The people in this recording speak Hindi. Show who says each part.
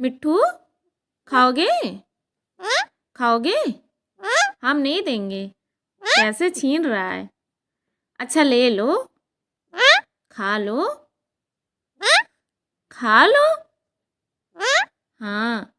Speaker 1: मिट्टू खाओगे खाओगे हम नहीं देंगे कैसे छीन रहा है अच्छा ले लो खा लो खा लो
Speaker 2: हाँ